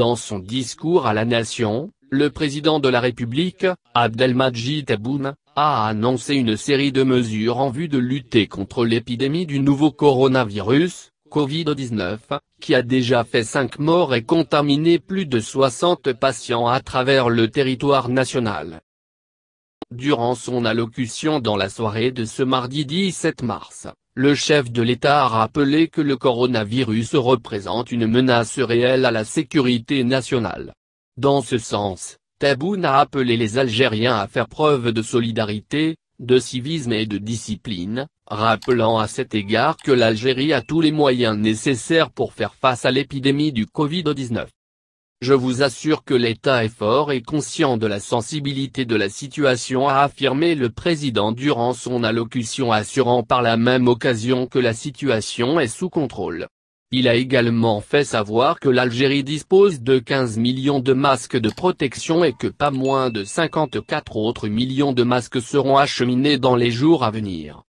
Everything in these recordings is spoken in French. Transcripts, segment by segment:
Dans son discours à la nation, le président de la République, Abdelmadjid Tebboune, a annoncé une série de mesures en vue de lutter contre l'épidémie du nouveau coronavirus, Covid-19, qui a déjà fait cinq morts et contaminé plus de 60 patients à travers le territoire national. Durant son allocution dans la soirée de ce mardi 17 mars, le chef de l'État a rappelé que le coronavirus représente une menace réelle à la sécurité nationale. Dans ce sens, Taboun a appelé les Algériens à faire preuve de solidarité, de civisme et de discipline, rappelant à cet égard que l'Algérie a tous les moyens nécessaires pour faire face à l'épidémie du Covid-19. Je vous assure que l'État est fort et conscient de la sensibilité de la situation a affirmé le président durant son allocution assurant par la même occasion que la situation est sous contrôle. Il a également fait savoir que l'Algérie dispose de 15 millions de masques de protection et que pas moins de 54 autres millions de masques seront acheminés dans les jours à venir.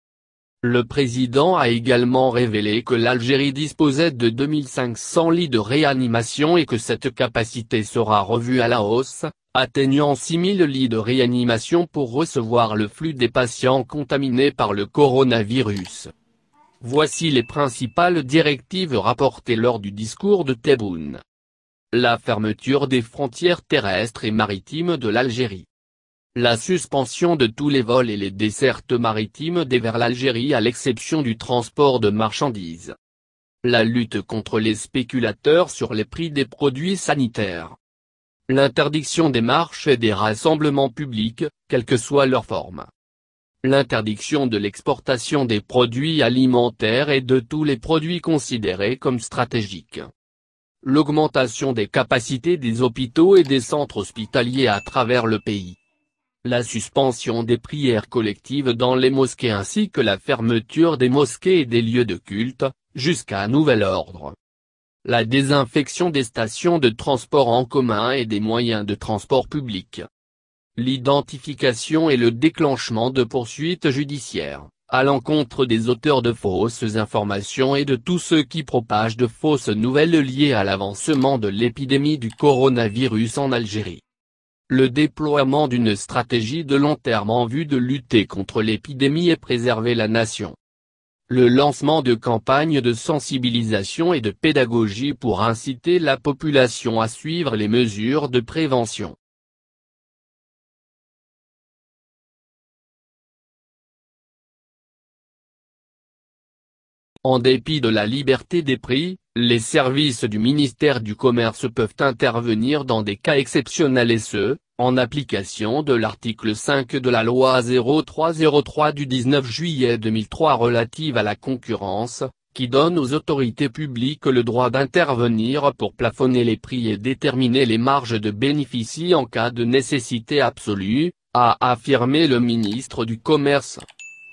Le président a également révélé que l'Algérie disposait de 2500 lits de réanimation et que cette capacité sera revue à la hausse, atteignant 6000 lits de réanimation pour recevoir le flux des patients contaminés par le coronavirus. Voici les principales directives rapportées lors du discours de Tebboune. La fermeture des frontières terrestres et maritimes de l'Algérie. La suspension de tous les vols et les dessertes maritimes des vers l'Algérie à l'exception du transport de marchandises. La lutte contre les spéculateurs sur les prix des produits sanitaires. L'interdiction des marches et des rassemblements publics, quelle que soit leur forme. L'interdiction de l'exportation des produits alimentaires et de tous les produits considérés comme stratégiques. L'augmentation des capacités des hôpitaux et des centres hospitaliers à travers le pays la suspension des prières collectives dans les mosquées ainsi que la fermeture des mosquées et des lieux de culte, jusqu'à nouvel ordre. La désinfection des stations de transport en commun et des moyens de transport public. L'identification et le déclenchement de poursuites judiciaires, à l'encontre des auteurs de fausses informations et de tous ceux qui propagent de fausses nouvelles liées à l'avancement de l'épidémie du coronavirus en Algérie. Le déploiement d'une stratégie de long terme en vue de lutter contre l'épidémie et préserver la nation. Le lancement de campagnes de sensibilisation et de pédagogie pour inciter la population à suivre les mesures de prévention. En dépit de la liberté des prix, les services du ministère du Commerce peuvent intervenir dans des cas exceptionnels et ce, en application de l'article 5 de la loi 0303 du 19 juillet 2003 relative à la concurrence, qui donne aux autorités publiques le droit d'intervenir pour plafonner les prix et déterminer les marges de bénéficie en cas de nécessité absolue, a affirmé le ministre du Commerce.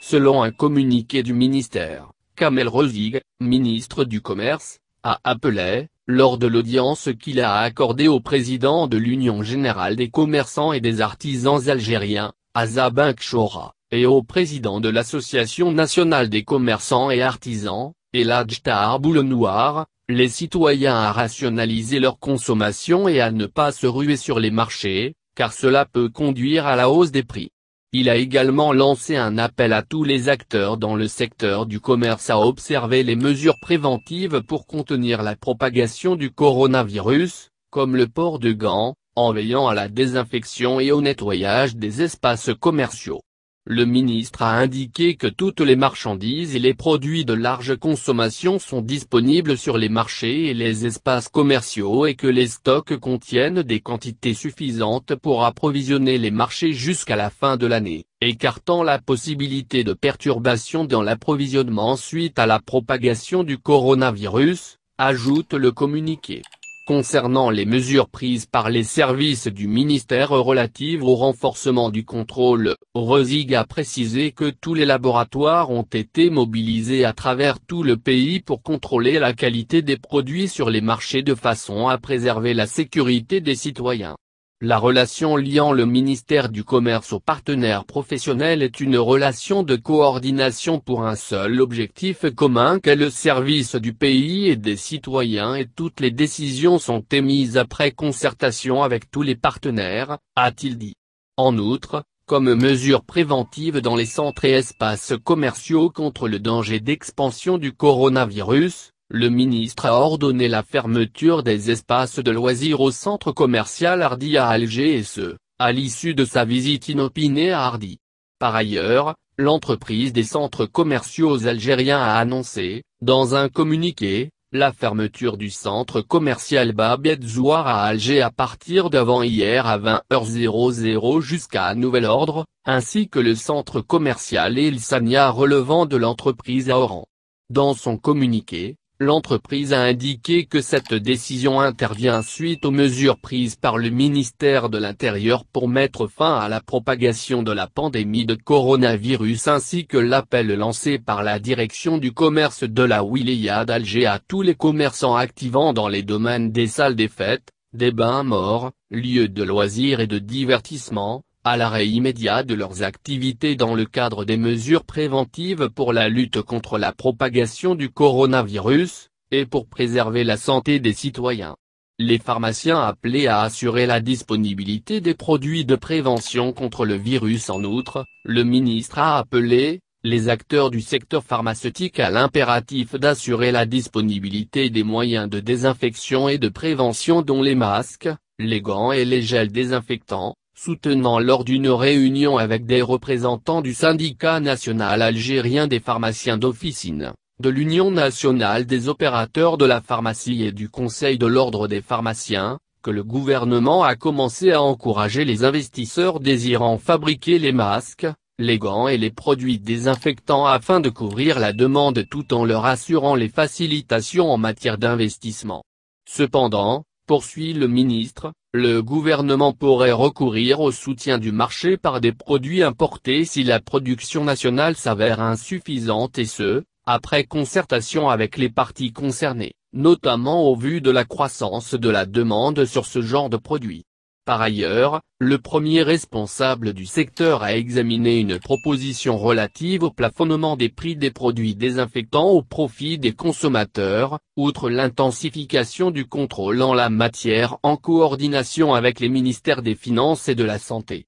Selon un communiqué du ministère. Kamel Rezig, ministre du Commerce, a appelé, lors de l'audience qu'il a accordée au président de l'Union Générale des Commerçants et des Artisans Algériens, Azabin Kshora, et au président de l'Association Nationale des Commerçants et Artisans, Eladjta Boule Noir, les citoyens à rationaliser leur consommation et à ne pas se ruer sur les marchés, car cela peut conduire à la hausse des prix. Il a également lancé un appel à tous les acteurs dans le secteur du commerce à observer les mesures préventives pour contenir la propagation du coronavirus, comme le port de gants, en veillant à la désinfection et au nettoyage des espaces commerciaux. Le ministre a indiqué que toutes les marchandises et les produits de large consommation sont disponibles sur les marchés et les espaces commerciaux et que les stocks contiennent des quantités suffisantes pour approvisionner les marchés jusqu'à la fin de l'année, écartant la possibilité de perturbations dans l'approvisionnement suite à la propagation du coronavirus, ajoute le communiqué concernant les mesures prises par les services du ministère relatives au renforcement du contrôle, Rosig a précisé que tous les laboratoires ont été mobilisés à travers tout le pays pour contrôler la qualité des produits sur les marchés de façon à préserver la sécurité des citoyens. La relation liant le ministère du Commerce aux partenaires professionnels est une relation de coordination pour un seul objectif commun qu'est le service du pays et des citoyens et toutes les décisions sont émises après concertation avec tous les partenaires, a-t-il dit. En outre, comme mesure préventive dans les centres et espaces commerciaux contre le danger d'expansion du coronavirus, le ministre a ordonné la fermeture des espaces de loisirs au centre commercial Hardy à Alger et ce, à l'issue de sa visite inopinée à Hardy. Par ailleurs, l'entreprise des centres commerciaux algériens a annoncé, dans un communiqué, la fermeture du centre commercial Babet Zouar à Alger à partir d'avant-hier à 20h00 jusqu'à nouvel ordre, ainsi que le centre commercial El Sania relevant de l'entreprise à Oran. Dans son communiqué, L'entreprise a indiqué que cette décision intervient suite aux mesures prises par le ministère de l'Intérieur pour mettre fin à la propagation de la pandémie de coronavirus ainsi que l'appel lancé par la direction du commerce de la Wilaya d'Alger à tous les commerçants activant dans les domaines des salles des fêtes, des bains morts, lieux de loisirs et de divertissement, à l'arrêt immédiat de leurs activités dans le cadre des mesures préventives pour la lutte contre la propagation du coronavirus, et pour préserver la santé des citoyens. Les pharmaciens appelés à assurer la disponibilité des produits de prévention contre le virus en outre, le ministre a appelé, les acteurs du secteur pharmaceutique à l'impératif d'assurer la disponibilité des moyens de désinfection et de prévention dont les masques, les gants et les gels désinfectants, soutenant lors d'une réunion avec des représentants du syndicat national algérien des pharmaciens d'officine, de l'Union nationale des opérateurs de la pharmacie et du Conseil de l'ordre des pharmaciens, que le gouvernement a commencé à encourager les investisseurs désirant fabriquer les masques, les gants et les produits désinfectants afin de couvrir la demande tout en leur assurant les facilitations en matière d'investissement. Cependant, poursuit le ministre, le gouvernement pourrait recourir au soutien du marché par des produits importés si la production nationale s'avère insuffisante et ce, après concertation avec les parties concernées, notamment au vu de la croissance de la demande sur ce genre de produits. Par ailleurs, le premier responsable du secteur a examiné une proposition relative au plafonnement des prix des produits désinfectants au profit des consommateurs, outre l'intensification du contrôle en la matière en coordination avec les ministères des Finances et de la Santé.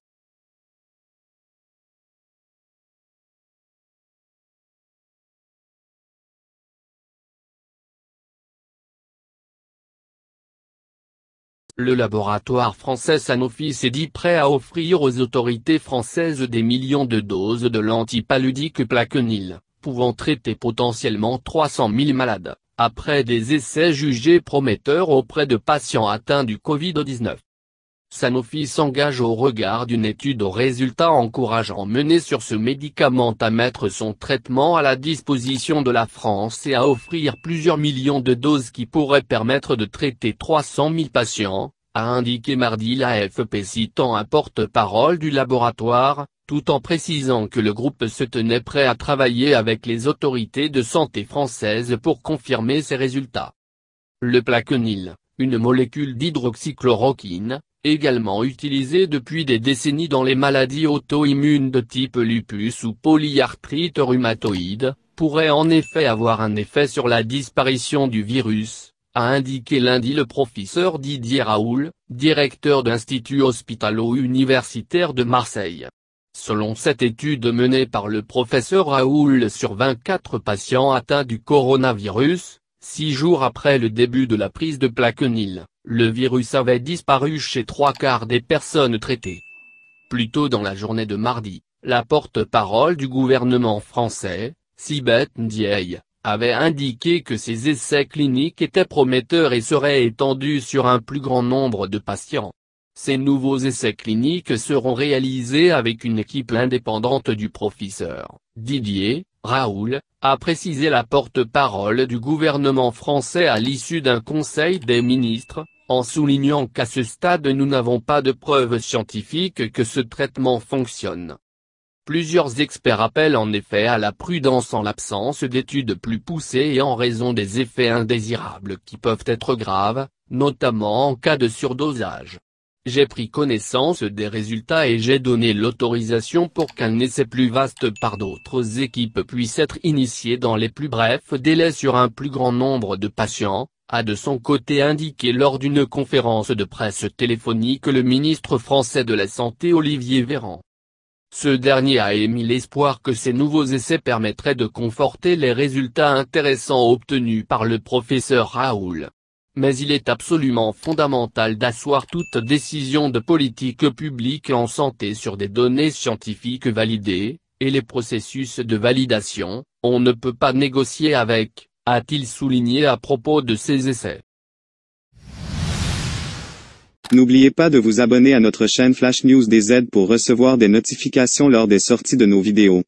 Le laboratoire français Sanofi s'est dit prêt à offrir aux autorités françaises des millions de doses de l'antipaludique Plaquenil, pouvant traiter potentiellement 300 000 malades, après des essais jugés prometteurs auprès de patients atteints du Covid-19. Sanofi s'engage au regard d'une étude aux résultats encourageants menée sur ce médicament à mettre son traitement à la disposition de la France et à offrir plusieurs millions de doses qui pourraient permettre de traiter 300 000 patients, a indiqué mardi l'AFP citant un porte-parole du laboratoire, tout en précisant que le groupe se tenait prêt à travailler avec les autorités de santé françaises pour confirmer ces résultats. Le plaquenil, une molécule d'hydroxychloroquine, également utilisé depuis des décennies dans les maladies auto-immunes de type lupus ou polyarthrite rhumatoïde, pourrait en effet avoir un effet sur la disparition du virus, a indiqué lundi le professeur Didier Raoul, directeur d'Institut hospitalo-universitaire de Marseille. Selon cette étude menée par le professeur Raoul sur 24 patients atteints du coronavirus, six jours après le début de la prise de Plaquenil, le virus avait disparu chez trois quarts des personnes traitées. Plus tôt dans la journée de mardi, la porte-parole du gouvernement français, Sibeth Ndiaye, avait indiqué que ces essais cliniques étaient prometteurs et seraient étendus sur un plus grand nombre de patients. Ces nouveaux essais cliniques seront réalisés avec une équipe indépendante du professeur Didier Raoul, a précisé la porte-parole du gouvernement français à l'issue d'un conseil des ministres, en soulignant qu'à ce stade nous n'avons pas de preuves scientifiques que ce traitement fonctionne. Plusieurs experts appellent en effet à la prudence en l'absence d'études plus poussées et en raison des effets indésirables qui peuvent être graves, notamment en cas de surdosage j'ai pris connaissance des résultats et j'ai donné l'autorisation pour qu'un essai plus vaste par d'autres équipes puisse être initié dans les plus brefs délais sur un plus grand nombre de patients, a de son côté indiqué lors d'une conférence de presse téléphonique le ministre français de la Santé Olivier Véran. Ce dernier a émis l'espoir que ces nouveaux essais permettraient de conforter les résultats intéressants obtenus par le professeur Raoul mais il est absolument fondamental d'asseoir toute décision de politique publique en santé sur des données scientifiques validées, et les processus de validation, on ne peut pas négocier avec, a-t-il souligné à propos de ces essais. N'oubliez pas de vous abonner à notre chaîne Flash News DZ pour recevoir des notifications lors des sorties de nos vidéos.